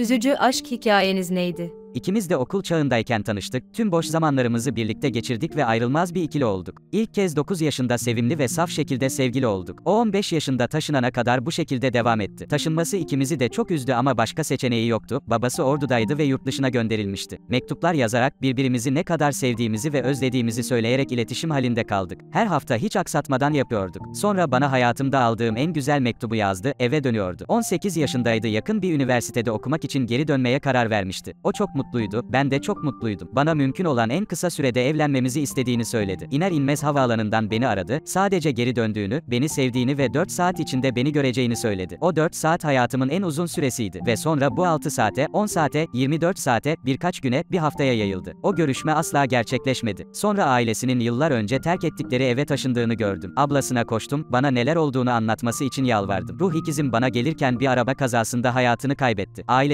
Üzücü aşk hikayeniz neydi? İkimiz de okul çağındayken tanıştık, tüm boş zamanlarımızı birlikte geçirdik ve ayrılmaz bir ikili olduk. İlk kez 9 yaşında sevimli ve saf şekilde sevgili olduk. O 15 yaşında taşınana kadar bu şekilde devam etti. Taşınması ikimizi de çok üzdü ama başka seçeneği yoktu. Babası ordudaydı ve yurt dışına gönderilmişti. Mektuplar yazarak birbirimizi ne kadar sevdiğimizi ve özlediğimizi söyleyerek iletişim halinde kaldık. Her hafta hiç aksatmadan yapıyorduk. Sonra bana hayatımda aldığım en güzel mektubu yazdı, eve dönüyordu. 18 yaşındaydı yakın bir üniversitede okumak için geri dönmeye karar vermişti. O çok mutluydu, ben de çok mutluydum. Bana mümkün olan en kısa sürede evlenmemizi istediğini söyledi. İner inmez havaalanından beni aradı, sadece geri döndüğünü, beni sevdiğini ve 4 saat içinde beni göreceğini söyledi. O 4 saat hayatımın en uzun süresiydi ve sonra bu 6 saate, 10 saate, 24 saate, birkaç güne, bir haftaya yayıldı. O görüşme asla gerçekleşmedi. Sonra ailesinin yıllar önce terk ettikleri eve taşındığını gördüm. Ablasına koştum, bana neler olduğunu anlatması için yalvardım. Ruh ikizim bana gelirken bir araba kazasında hayatını kaybetti. Ailesi